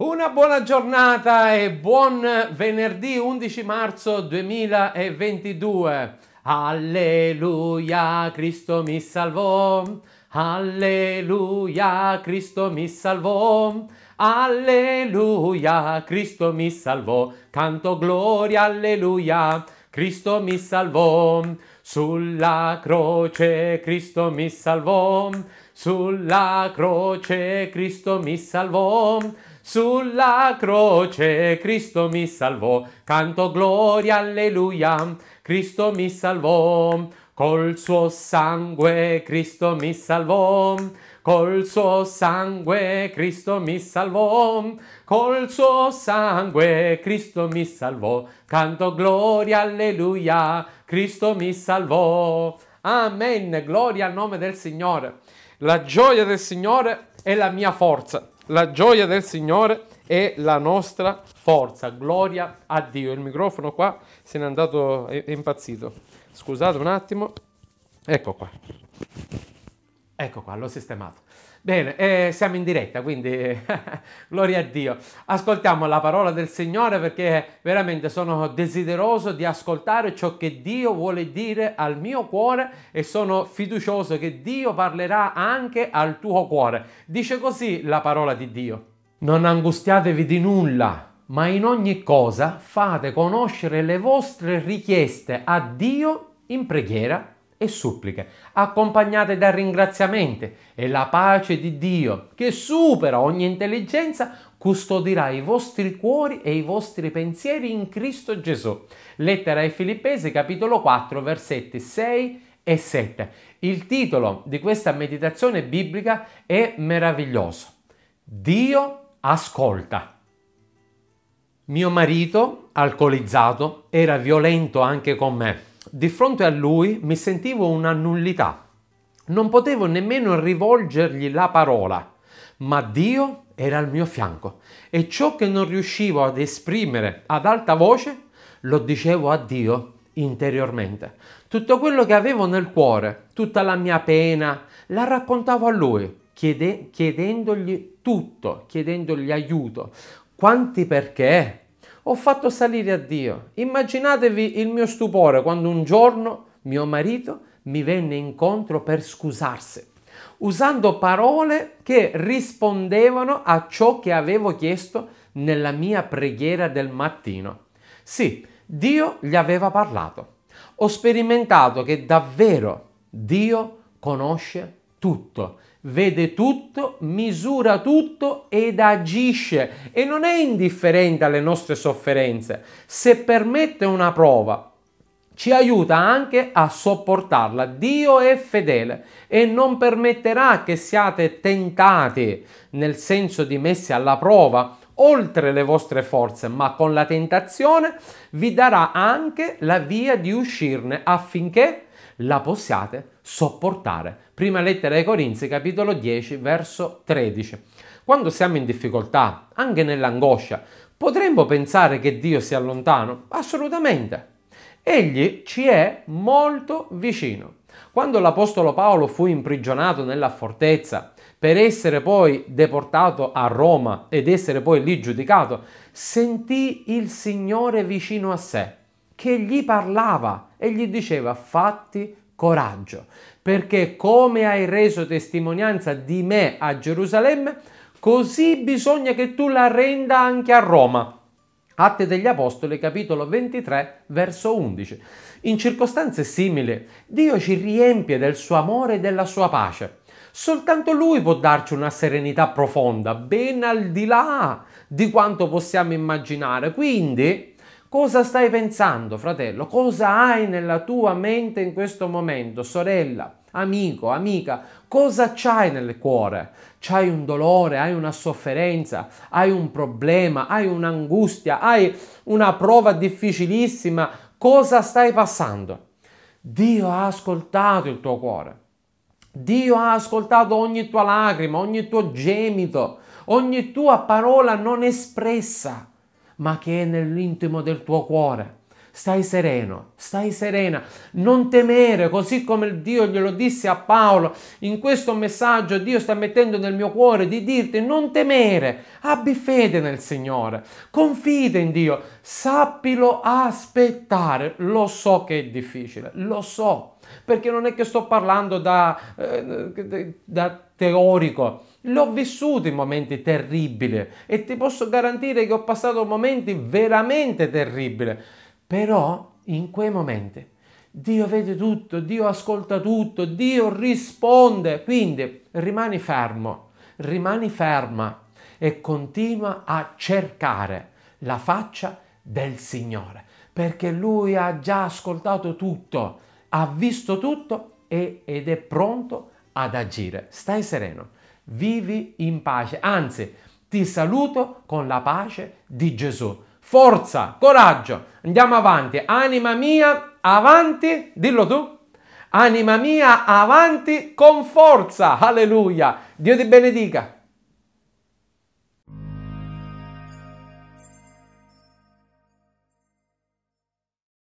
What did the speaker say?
Una buona giornata e buon venerdì 11 marzo 2022. Alleluia, Cristo mi salvò. Alleluia, Cristo mi salvò. Alleluia, Cristo mi salvò. Canto gloria, alleluia, Cristo mi salvò. Sulla croce Cristo mi salvò. Sulla croce Cristo mi salvò. Sulla croce Cristo mi salvò, canto gloria, alleluia, Cristo mi salvò. Col suo sangue Cristo mi salvò, col suo sangue Cristo mi salvò, col suo sangue Cristo mi salvò, canto gloria, alleluia, Cristo mi salvò. Amen, gloria al nome del Signore. La gioia del Signore è la mia forza. La gioia del Signore è la nostra forza. Gloria a Dio. Il microfono qua se n'è andato, è, impazzito. Scusate un attimo. Ecco qua. Ecco qua, l'ho sistemato. Bene, eh, siamo in diretta, quindi gloria a Dio. Ascoltiamo la parola del Signore perché veramente sono desideroso di ascoltare ciò che Dio vuole dire al mio cuore e sono fiducioso che Dio parlerà anche al tuo cuore. Dice così la parola di Dio. Non angustiatevi di nulla, ma in ogni cosa fate conoscere le vostre richieste a Dio in preghiera e suppliche, accompagnate da ringraziamenti e la pace di Dio, che supera ogni intelligenza, custodirà i vostri cuori e i vostri pensieri in Cristo Gesù. Lettera ai Filippesi capitolo 4 versetti 6 e 7. Il titolo di questa meditazione biblica è meraviglioso. Dio ascolta. Mio marito, alcolizzato, era violento anche con me di fronte a lui mi sentivo una nullità. Non potevo nemmeno rivolgergli la parola, ma Dio era al mio fianco e ciò che non riuscivo ad esprimere ad alta voce lo dicevo a Dio interiormente. Tutto quello che avevo nel cuore, tutta la mia pena, la raccontavo a lui, chiede- chiedendogli tutto, chiedendogli aiuto. Quanti perché ho fatto salire a Dio. Immaginatevi il mio stupore quando un giorno mio marito mi venne incontro per scusarsi, usando parole che rispondevano a ciò che avevo chiesto nella mia preghiera del mattino. Sì, Dio gli aveva parlato. Ho sperimentato che davvero Dio conosce tutto, vede tutto, misura tutto ed agisce e non è indifferente alle nostre sofferenze. Se permette una prova, ci aiuta anche a sopportarla. Dio è fedele e non permetterà che siate tentati, nel senso di messi alla prova, oltre le vostre forze, ma con la tentazione vi darà anche la via di uscirne affinché la possiate sopportare. Prima lettera ai Corinzi, capitolo 10, verso 13. Quando siamo in difficoltà, anche nell'angoscia, potremmo pensare che Dio sia lontano? Assolutamente. Egli ci è molto vicino. Quando l'Apostolo Paolo fu imprigionato nella fortezza per essere poi deportato a Roma ed essere poi lì giudicato, sentì il Signore vicino a sé che gli parlava e gli diceva fatti coraggio, perché come hai reso testimonianza di me a Gerusalemme, così bisogna che tu la renda anche a Roma. Atti degli Apostoli, capitolo 23, verso 11. In circostanze simili, Dio ci riempie del suo amore e della sua pace. Soltanto Lui può darci una serenità profonda, ben al di là di quanto possiamo immaginare. Quindi, Cosa stai pensando, fratello? Cosa hai nella tua mente in questo momento, sorella? Amico, amica, cosa c'hai nel cuore? C'hai un dolore, hai una sofferenza, hai un problema, hai un'angustia, hai una prova difficilissima. Cosa stai passando? Dio ha ascoltato il tuo cuore. Dio ha ascoltato ogni tua lacrima, ogni tuo gemito, ogni tua parola non espressa ma che è nell'intimo del tuo cuore stai sereno, stai serena, non temere, così come Dio glielo disse a Paolo, in questo messaggio Dio sta mettendo nel mio cuore di dirti non temere, abbi fede nel Signore, confida in Dio, sappilo aspettare, lo so che è difficile, lo so, perché non è che sto parlando da, eh, da teorico, L'ho vissuto in momenti terribili e ti posso garantire che ho passato momenti veramente terribili però in quei momenti Dio vede tutto, Dio ascolta tutto, Dio risponde. Quindi rimani fermo, rimani ferma e continua a cercare la faccia del Signore, perché Lui ha già ascoltato tutto, ha visto tutto e, ed è pronto ad agire. Stai sereno, vivi in pace, anzi ti saluto con la pace di Gesù forza, coraggio, andiamo avanti. Anima mia, avanti, dillo tu. Anima mia, avanti con forza, alleluia. Dio ti benedica.